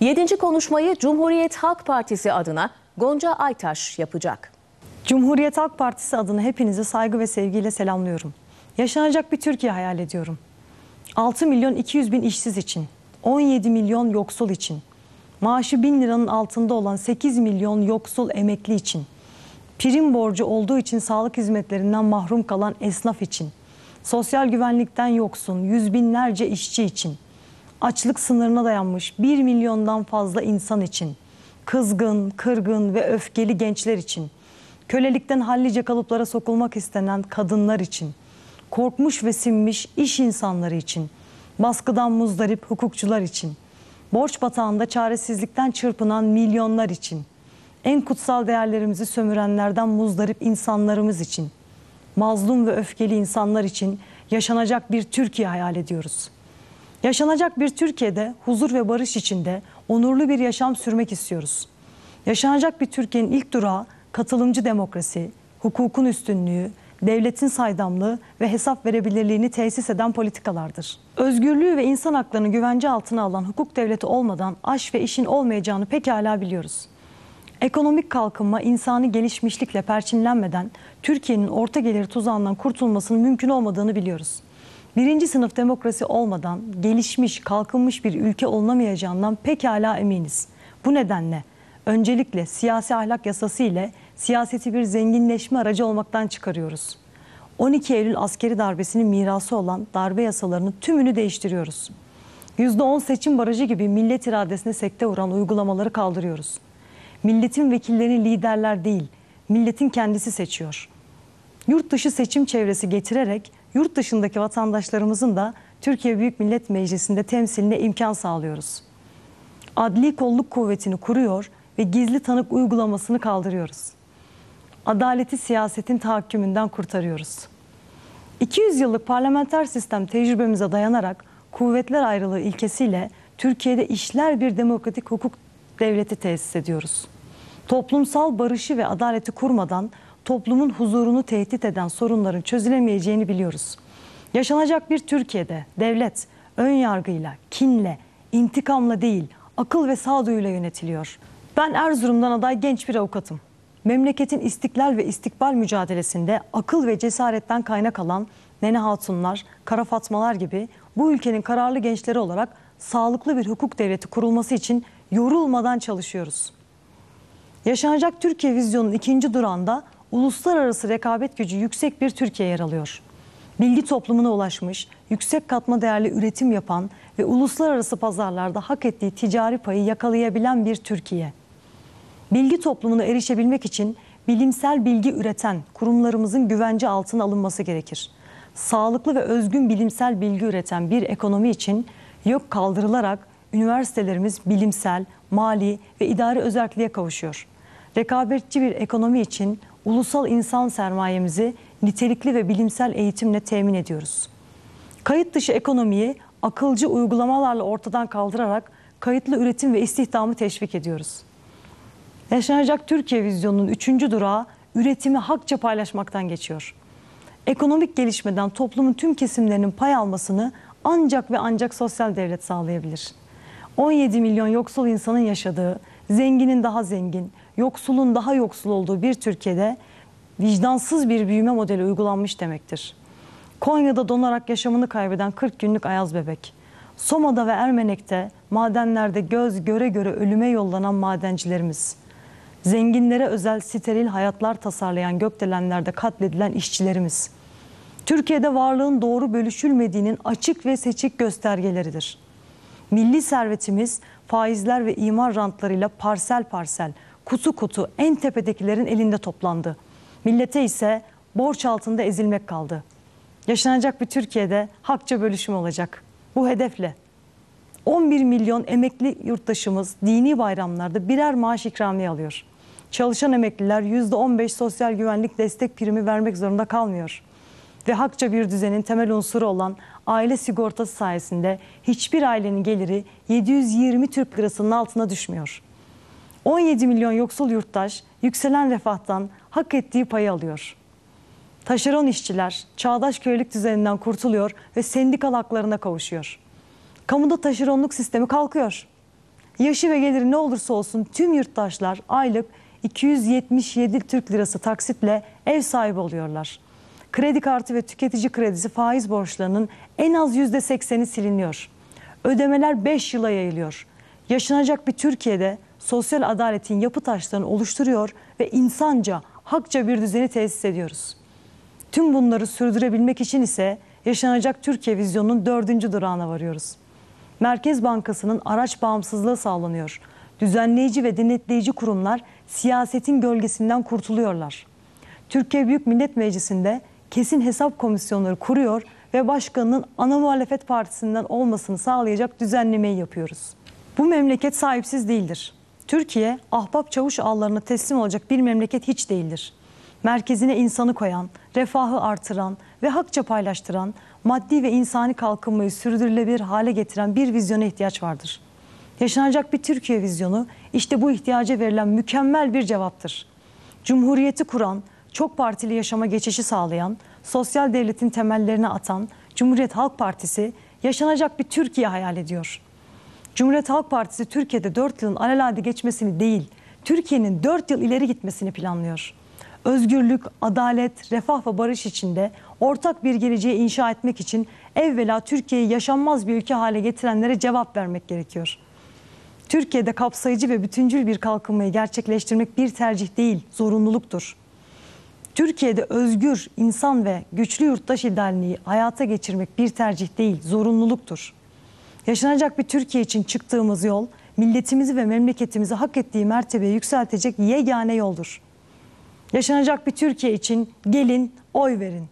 Yedinci konuşmayı Cumhuriyet Halk Partisi adına Gonca Aytaş yapacak. Cumhuriyet Halk Partisi adına hepinizi saygı ve sevgiyle selamlıyorum. Yaşanacak bir Türkiye hayal ediyorum. 6 milyon 200 bin işsiz için, 17 milyon yoksul için, maaşı 1000 liranın altında olan 8 milyon yoksul emekli için, prim borcu olduğu için sağlık hizmetlerinden mahrum kalan esnaf için, sosyal güvenlikten yoksun yüz binlerce işçi için, açlık sınırına dayanmış 1 milyondan fazla insan için, kızgın, kırgın ve öfkeli gençler için, kölelikten hallice kalıplara sokulmak istenen kadınlar için, korkmuş ve sinmiş iş insanları için, baskıdan muzdarip hukukçular için, borç batağında çaresizlikten çırpınan milyonlar için, en kutsal değerlerimizi sömürenlerden muzdarip insanlarımız için, mazlum ve öfkeli insanlar için yaşanacak bir Türkiye hayal ediyoruz.'' Yaşanacak bir Türkiye'de huzur ve barış içinde onurlu bir yaşam sürmek istiyoruz. Yaşanacak bir Türkiye'nin ilk durağı katılımcı demokrasi, hukukun üstünlüğü, devletin saydamlığı ve hesap verebilirliğini tesis eden politikalardır. Özgürlüğü ve insan haklarını güvence altına alan hukuk devleti olmadan aş ve işin olmayacağını pekala biliyoruz. Ekonomik kalkınma insanı gelişmişlikle perçinlenmeden Türkiye'nin orta gelir tuzağından kurtulmasının mümkün olmadığını biliyoruz birinci sınıf demokrasi olmadan gelişmiş, kalkınmış bir ülke olunamayacağından pekala eminiz. Bu nedenle öncelikle siyasi ahlak yasası ile siyaseti bir zenginleşme aracı olmaktan çıkarıyoruz. 12 Eylül askeri darbesinin mirası olan darbe yasalarını tümünü değiştiriyoruz. %10 seçim barajı gibi millet iradesine sekte vuran uygulamaları kaldırıyoruz. Milletin vekillerini liderler değil, milletin kendisi seçiyor. Yurt dışı seçim çevresi getirerek yurt dışındaki vatandaşlarımızın da Türkiye Büyük Millet Meclisi'nde temsiline imkan sağlıyoruz. Adli kolluk kuvvetini kuruyor ve gizli tanık uygulamasını kaldırıyoruz. Adaleti siyasetin tahakkümünden kurtarıyoruz. 200 yıllık parlamenter sistem tecrübemize dayanarak kuvvetler ayrılığı ilkesiyle Türkiye'de işler bir demokratik hukuk devleti tesis ediyoruz. Toplumsal barışı ve adaleti kurmadan toplumun huzurunu tehdit eden sorunların çözülemeyeceğini biliyoruz. Yaşanacak bir Türkiye'de devlet ön yargıyla, kinle, intikamla değil, akıl ve sağduyuyla yönetiliyor. Ben Erzurum'dan aday genç bir avukatım. Memleketin istiklal ve istikbal mücadelesinde akıl ve cesaretten kaynak alan Nene Hatunlar, Kara Fatmalar gibi bu ülkenin kararlı gençleri olarak sağlıklı bir hukuk devleti kurulması için yorulmadan çalışıyoruz. Yaşanacak Türkiye vizyonun ikinci durağında uluslararası rekabet gücü yüksek bir Türkiye yer alıyor. Bilgi toplumuna ulaşmış, yüksek katma değerli üretim yapan ve uluslararası pazarlarda hak ettiği ticari payı yakalayabilen bir Türkiye. Bilgi toplumuna erişebilmek için bilimsel bilgi üreten kurumlarımızın güvence altına alınması gerekir. Sağlıklı ve özgün bilimsel bilgi üreten bir ekonomi için yok kaldırılarak üniversitelerimiz bilimsel, mali ve idari özelliğe kavuşuyor. Rekabetçi bir ekonomi için ulusal insan sermayemizi nitelikli ve bilimsel eğitimle temin ediyoruz. Kayıt dışı ekonomiyi akılcı uygulamalarla ortadan kaldırarak kayıtlı üretim ve istihdamı teşvik ediyoruz. Yaşanacak Türkiye vizyonunun üçüncü durağı üretimi hakça paylaşmaktan geçiyor. Ekonomik gelişmeden toplumun tüm kesimlerinin pay almasını ancak ve ancak sosyal devlet sağlayabilir. 17 milyon yoksul insanın yaşadığı, zenginin daha zengin, yoksulun daha yoksul olduğu bir Türkiye'de vicdansız bir büyüme modeli uygulanmış demektir. Konya'da donarak yaşamını kaybeden 40 günlük Ayaz Bebek, Soma'da ve Ermenek'te madenlerde göz göre göre ölüme yollanan madencilerimiz, zenginlere özel steril hayatlar tasarlayan gökdelenlerde katledilen işçilerimiz, Türkiye'de varlığın doğru bölüşülmediğinin açık ve seçik göstergeleridir. Milli servetimiz faizler ve imar rantlarıyla parsel parsel kutu kutu en tepedekilerin elinde toplandı. Millete ise borç altında ezilmek kaldı. Yaşanacak bir Türkiye'de hakça bölüşüm olacak. Bu hedefle 11 milyon emekli yurttaşımız dini bayramlarda birer maaş ikramiye alıyor. Çalışan emekliler %15 sosyal güvenlik destek primi vermek zorunda kalmıyor. Ve hakça bir düzenin temel unsuru olan aile sigortası sayesinde hiçbir ailenin geliri 720 Türk lirasının altına düşmüyor. 17 milyon yoksul yurttaş yükselen refahtan hak ettiği payı alıyor. Taşeron işçiler çağdaş köylük düzeninden kurtuluyor ve sendikal haklarına kavuşuyor. Kamuda taşeronluk sistemi kalkıyor. Yaşı ve geliri ne olursa olsun tüm yurttaşlar aylık 277 Türk lirası taksitle ev sahibi oluyorlar. Kredi kartı ve tüketici kredisi faiz borçlarının en az %80'i siliniyor. Ödemeler 5 yıla yayılıyor. Yaşanacak bir Türkiye'de sosyal adaletin yapı taşlarını oluşturuyor ve insanca, hakça bir düzeni tesis ediyoruz. Tüm bunları sürdürebilmek için ise yaşanacak Türkiye vizyonunun dördüncü durağına varıyoruz. Merkez Bankası'nın araç bağımsızlığı sağlanıyor. Düzenleyici ve denetleyici kurumlar siyasetin gölgesinden kurtuluyorlar. Türkiye Büyük Millet Meclisi'nde kesin hesap komisyonları kuruyor ve başkanının ana muhalefet partisinden olmasını sağlayacak düzenlemeyi yapıyoruz. Bu memleket sahipsiz değildir. Türkiye ahbap çavuş ağlarına teslim olacak bir memleket hiç değildir. Merkezine insanı koyan, refahı artıran ve hakça paylaştıran, maddi ve insani kalkınmayı sürdürülebilir hale getiren bir vizyona ihtiyaç vardır. Yaşanacak bir Türkiye vizyonu işte bu ihtiyaca verilen mükemmel bir cevaptır. Cumhuriyeti kuran, çok partili yaşama geçişi sağlayan, sosyal devletin temellerini atan Cumhuriyet Halk Partisi yaşanacak bir Türkiye hayal ediyor.'' Cumhuriyet Halk Partisi Türkiye'de 4 yılın alelade geçmesini değil, Türkiye'nin 4 yıl ileri gitmesini planlıyor. Özgürlük, adalet, refah ve barış içinde ortak bir geleceği inşa etmek için evvela Türkiye'yi yaşanmaz bir ülke hale getirenlere cevap vermek gerekiyor. Türkiye'de kapsayıcı ve bütüncül bir kalkınmayı gerçekleştirmek bir tercih değil, zorunluluktur. Türkiye'de özgür, insan ve güçlü yurttaş idealini hayata geçirmek bir tercih değil, zorunluluktur. Yaşanacak bir Türkiye için çıktığımız yol milletimizi ve memleketimizi hak ettiği mertebeye yükseltecek yegane yoldur. Yaşanacak bir Türkiye için gelin oy verin.